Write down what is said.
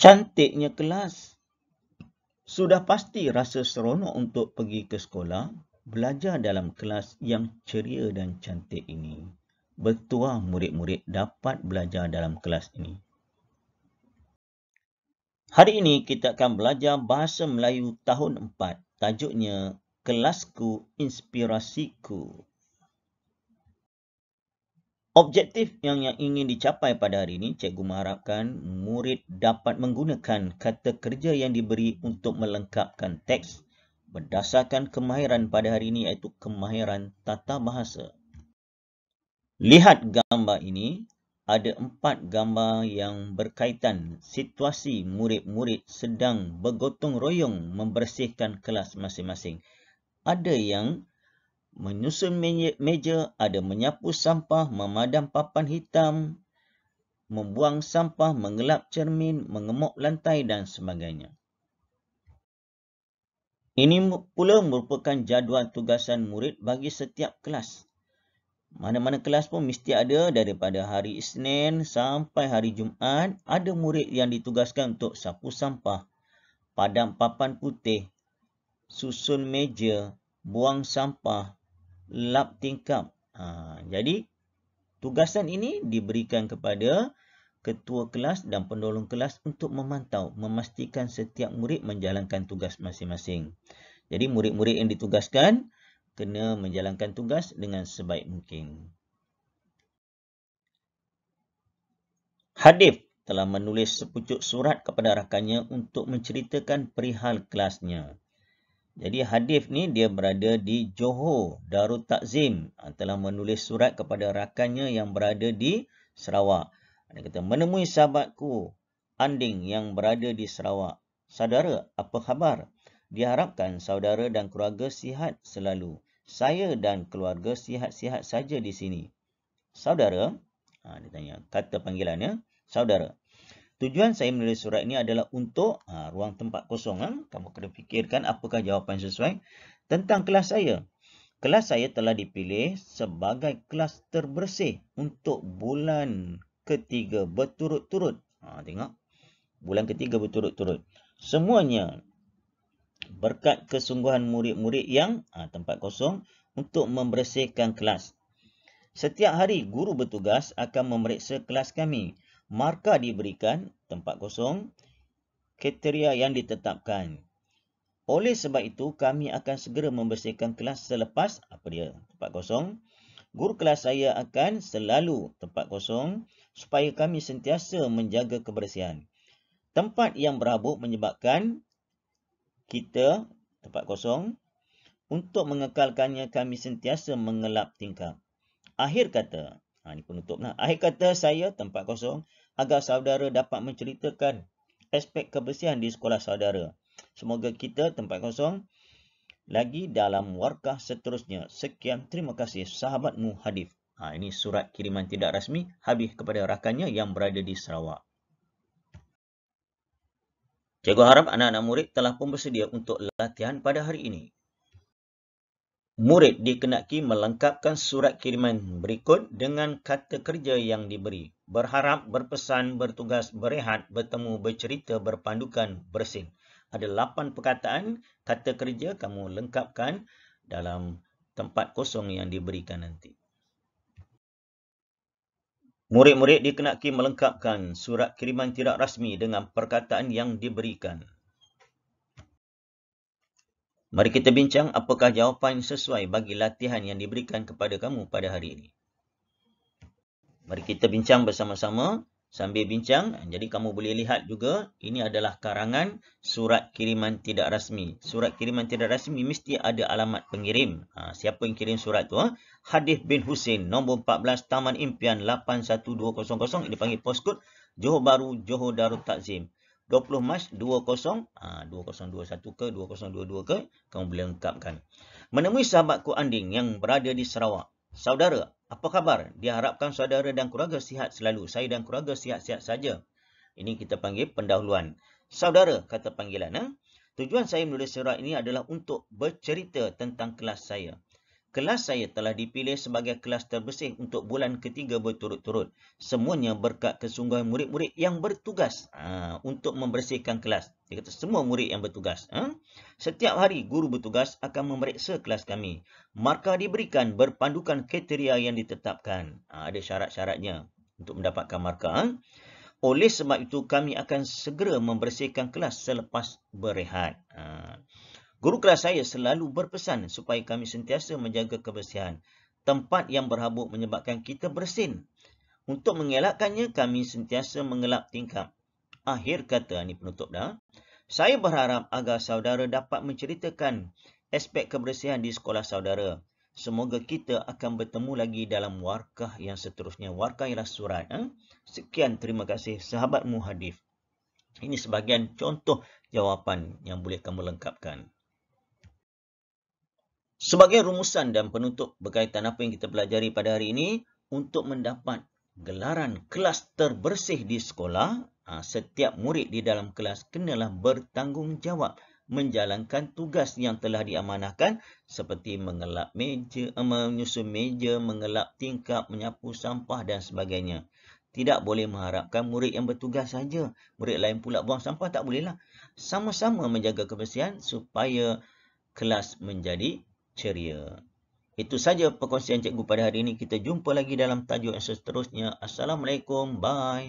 Cantiknya kelas. Sudah pasti rasa seronok untuk pergi ke sekolah, belajar dalam kelas yang ceria dan cantik ini. Bertuah murid-murid dapat belajar dalam kelas ini. Hari ini kita akan belajar Bahasa Melayu tahun 4. Tajuknya Kelasku Inspirasiku. Objektif yang yang ingin dicapai pada hari ini, cikgu mengharapkan murid dapat menggunakan kata kerja yang diberi untuk melengkapkan teks berdasarkan kemahiran pada hari ini iaitu kemahiran tata bahasa. Lihat gambar ini, ada empat gambar yang berkaitan situasi murid-murid sedang bergotong royong membersihkan kelas masing-masing. Ada yang menyusun meja, ada menyapu sampah, memadam papan hitam, membuang sampah, mengelap cermin, mengemuk lantai dan sebagainya. Ini pula merupakan jadual tugasan murid bagi setiap kelas. Mana-mana kelas pun mesti ada daripada hari Isnin sampai hari Jumaat ada murid yang ditugaskan untuk sapu sampah, padam papan putih, susun meja, buang sampah, lap tingkap. Ha, jadi, tugasan ini diberikan kepada ketua kelas dan pendolong kelas untuk memantau, memastikan setiap murid menjalankan tugas masing-masing. Jadi, murid-murid yang ditugaskan kena menjalankan tugas dengan sebaik mungkin. Hadif telah menulis sepucuk surat kepada rakannya untuk menceritakan perihal kelasnya. Jadi hadif ni dia berada di Johor Darut Takzim ha, telah menulis surat kepada rakannya yang berada di Sarawak. Dia kata menemui sahabatku Anding yang berada di Sarawak. Saudara, apa khabar? Diharapkan saudara dan keluarga sihat selalu. Saya dan keluarga sihat-sihat saja di sini. Saudara, ha, dia tanya, kata panggilannya, saudara, Tujuan saya menulis surat ini adalah untuk ha, ruang tempat kosong. Ha? Kamu kena fikirkan apakah jawapan yang sesuai tentang kelas saya. Kelas saya telah dipilih sebagai kelas terbersih untuk bulan ketiga berturut-turut. Ha, tengok. Bulan ketiga berturut-turut. Semuanya berkat kesungguhan murid-murid yang ha, tempat kosong untuk membersihkan kelas. Setiap hari guru bertugas akan memeriksa kelas kami markah diberikan tempat kosong kriteria yang ditetapkan oleh sebab itu kami akan segera membersihkan kelas selepas apa dia tempat kosong guru kelas saya akan selalu tempat kosong supaya kami sentiasa menjaga kebersihan tempat yang berabuk menyebabkan kita tempat kosong untuk mengekalkannya kami sentiasa mengelap tingkap akhir kata Ha, ini penutup. Nah, akhir kata saya tempat kosong agar saudara dapat menceritakan aspek kebersihan di sekolah saudara. Semoga kita tempat kosong lagi dalam warkah seterusnya. Sekian terima kasih sahabat muhadif. Ha, ini surat kiriman tidak rasmi habis kepada rakannya yang berada di Sarawak. Cikgu harap anak-anak murid telah pun bersedia untuk latihan pada hari ini. Murid dikenaki melengkapkan surat kiriman berikut dengan kata kerja yang diberi. Berharap, berpesan, bertugas, berehat, bertemu, bercerita, berpandukan, bersin. Ada lapan perkataan kata kerja kamu lengkapkan dalam tempat kosong yang diberikan nanti. Murid-murid dikenaki melengkapkan surat kiriman tidak rasmi dengan perkataan yang diberikan. Mari kita bincang apakah jawapan sesuai bagi latihan yang diberikan kepada kamu pada hari ini. Mari kita bincang bersama-sama sambil bincang. Jadi kamu boleh lihat juga ini adalah karangan surat kiriman tidak rasmi. Surat kiriman tidak rasmi mesti ada alamat pengirim. Ha, siapa yang kirim surat tu? Ha? Hadith bin Hussein, nombor 14 Taman Impian 81200. Ini panggil postcode Johor Baru, Johor Darul Takzim. 20 Mac 2021 ah, ke 2022 ke kamu boleh lengkapkan. Menemui sahabatku Anding yang berada di Sarawak. Saudara, apa khabar? Diharapkan saudara dan keluarga sihat selalu. Saya dan keluarga sihat-sihat saja. Ini kita panggil pendahuluan. Saudara, kata panggilan. Eh? Tujuan saya menulis surat ini adalah untuk bercerita tentang kelas saya. Kelas saya telah dipilih sebagai kelas terbersih untuk bulan ketiga berturut-turut. Semuanya berkat kesungguhan murid-murid yang bertugas ha, untuk membersihkan kelas. Dia kata semua murid yang bertugas. Ha? Setiap hari guru bertugas akan memeriksa kelas kami. Markah diberikan berpandukan kriteria yang ditetapkan. Ha, ada syarat-syaratnya untuk mendapatkan markah. Ha? Oleh sebab itu kami akan segera membersihkan kelas selepas berehat. Ha. Guru kelas saya selalu berpesan supaya kami sentiasa menjaga kebersihan. Tempat yang berhabuk menyebabkan kita bersin. Untuk mengelakkannya, kami sentiasa mengelap tingkap. Akhir kata, ini penutup dah. Saya berharap agar saudara dapat menceritakan aspek kebersihan di sekolah saudara. Semoga kita akan bertemu lagi dalam warkah yang seterusnya. Warkah ialah surat. Eh? Sekian, terima kasih sahabat muhadif. Ini sebagian contoh jawapan yang boleh kamu lengkapkan. Sebagai rumusan dan penutup berkaitan apa yang kita pelajari pada hari ini, untuk mendapat gelaran kelas terbersih di sekolah, ha, setiap murid di dalam kelas kenalah bertanggungjawab menjalankan tugas yang telah diamanahkan seperti mengelap meja, eh, menyusun meja, mengelap tingkap, menyapu sampah dan sebagainya. Tidak boleh mengharapkan murid yang bertugas saja. Murid lain pula buang sampah tak bolehlah. Sama-sama menjaga kebersihan supaya kelas menjadi ceria. Itu saja perkongsian cikgu pada hari ini. Kita jumpa lagi dalam tajuk yang seterusnya. Assalamualaikum. Bye.